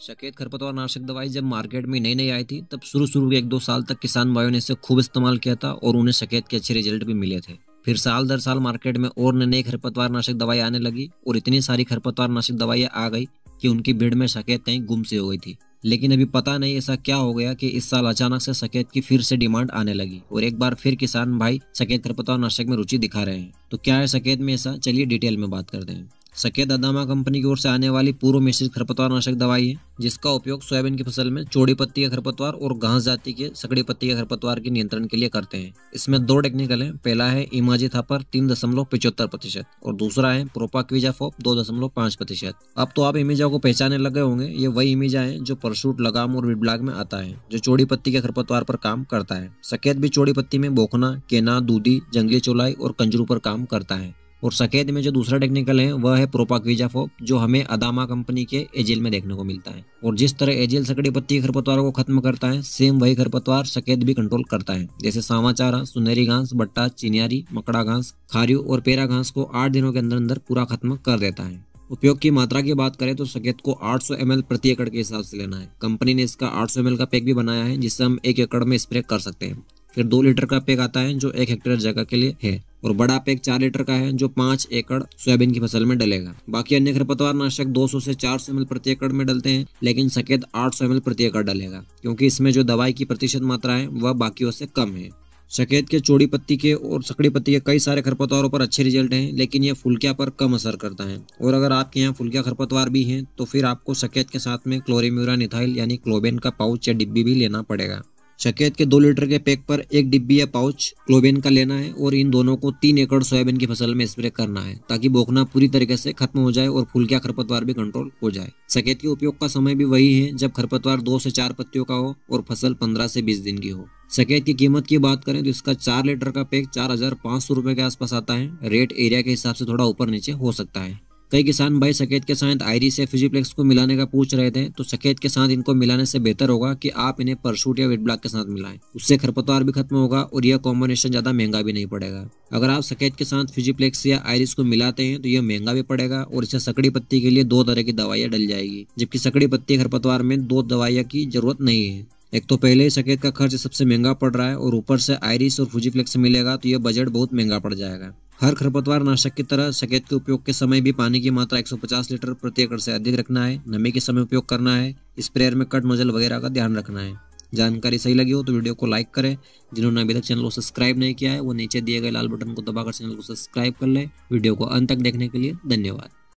सकेत खरपतवार नाशक दवाई जब मार्केट में नई नई आई थी तब शुरू शुरू के एक दो साल तक किसान भाइयों ने इसे खूब इस्तेमाल किया था और उन्हें सकेत के अच्छे रिजल्ट भी मिले थे फिर साल दर साल मार्केट में और नई नई खरपतवार नाशक दवाई आने लगी और इतनी सारी खरपतवार नाशक दवाइयाँ आ गई कि उनकी भीड़ में सकेत कहीं गुम सी हो गई थी लेकिन अभी पता नहीं ऐसा क्या हो गया कि इस साल अचानक से सकेत की फिर से डिमांड आने लगी और एक बार फिर किसान भाई सकेत खरपतवार नाशक में रुचि दिखा रहे हैं तो क्या है सकेत में ऐसा चलिए डिटेल में बात करते हैं सकेत अदामा कंपनी की ओर से आने वाली पूर्व मिश्रित खरपतवार नाशक दवाई है जिसका उपयोग सोयाबीन की फसल में चौड़ी पत्ती का खरपतवार और घास जाति के सकड़ी पत्ती के खरपतवार के नियंत्रण के लिए करते हैं इसमें दो टेक्निकल है पहला है इमाजी थापर तीन दशमलव पिचहत्तर प्रतिशत और दूसरा है प्रोपाक्विजा फोप दो दशमलव पांच प्रतिशत अब तो आप इमेजा को पहचाने लगे होंगे ये वही इमेजा है जो परसूट लगाम और विडब्लाग में आता है जो चौड़ी पत्ती के खरपतवार पर काम करता है सकेत भी चौड़ी पत्ती में बोखना केना दूधी जंगली चौलाई और कंजरू पर काम करता है और सफ़ेद में जो दूसरा टेक्निकल है वह है प्रोपाक्विजाफोप जो हमें अदामा कंपनी के एजिल में देखने को मिलता है और जिस तरह एजिल सकड़ी पत्ती खरपतवारों को खत्म करता है सेम वही खरपतवार सकेद भी कंट्रोल करता है जैसे चारा सुनहरी घास बट्टा चिनियारी मकड़ा घास खारियो और पेरा घास को आठ दिनों के अंदर अंदर पूरा खत्म कर देता है उपयोग की मात्रा की बात करें तो सकेत को 800 सौ प्रति एकड़ के हिसाब से लेना है कंपनी ने इसका 800 सौ का पैक भी बनाया है जिससे हम एक एकड़ में स्प्रे कर सकते हैं फिर दो लीटर का पैक आता है जो एक हेक्टेयर जगह के लिए है और बड़ा पैक चार लीटर का है जो पांच एकड़ सोयाबीन की फसल में डलेगा बाकी अन्य खरपतवार नाशक 200 से 400 सौ प्रति एकड़ में डलते हैं लेकिन सकेत 800 सौ प्रति एकड़ डलेगा क्योंकि इसमें जो दवाई की प्रतिशत मात्रा है वह बाकी से कम है सकेत के चोड़ी पत्ती के और सकड़ी पत्ती के कई सारे खरपतवारों पर अच्छे रिजल्ट हैं लेकिन यह फुलकिया पर कम असर करता है और अगर आपके यहाँ फुलकिया खरपतवार भी हैं तो फिर आपको सकेत के साथ में क्लोरीम्यूरा निथाइल यानी क्लोबेन का पाउच या डिब्बी भी लेना पड़ेगा सकेत के दो लीटर के पैक पर एक डिब्बी या पाउच क्लोबेन का लेना है और इन दोनों को तीन एकड़ सोयाबीन की फसल में स्प्रे करना है ताकि बोखना पूरी तरीके से खत्म हो जाए और फूल क्या खरपतवार भी कंट्रोल हो जाए सकेत के उपयोग का समय भी वही है जब खरपतवार दो से चार पत्तियों का हो और फसल पंद्रह से बीस दिन की हो सकेत की कीमत की बात करें तो इसका चार लीटर का पैक चार हजार पाँच सौ के आसपास आता है रेट एरिया के हिसाब से थोड़ा ऊपर नीचे हो सकता है कई किसान भाई सकेत के साथ आयरी या फिजिप्लेक्स को मिलाने का पूछ रहे थे तो सकेत के साथ इनको मिलाने से बेहतर होगा कि आप इन्हें परसूट या वेट ब्लॉक के साथ मिलाएं उससे खरपतवार भी खत्म होगा और यह कॉम्बिनेशन ज्यादा महंगा भी नहीं पड़ेगा अगर आप सकेत के साथ फिजिप्लेक्स या आयरिस को मिलाते हैं तो यह महंगा भी पड़ेगा और इसे सकड़ी पत्ती के लिए दो तरह की दवाइयाँ डल जाएगी जबकि सकड़ी पत्ती खरपतवार में दो दवाइयाँ की जरूरत नहीं है एक तो पहले ही सकेत का खर्च सबसे महंगा पड़ रहा है और ऊपर से आयरिस और फुजीफ्लेक्स मिलेगा तो यह बजट बहुत महंगा पड़ जाएगा हर खरपतवार नाशक की तरह सकेत के उपयोग के समय भी पानी की मात्रा 150 लीटर प्रति एकड़ से अधिक रखना है नमी के समय उपयोग करना है स्प्रेयर में कट मजल वगैरह का ध्यान रखना है जानकारी सही लगी हो तो वीडियो को लाइक करें जिन्होंने अभी तक चैनल को सब्सक्राइब नहीं किया है वो नीचे दिए गए लाल बटन को दबाकर चैनल को सब्सक्राइब कर लें वीडियो को अंत तक देखने के लिए धन्यवाद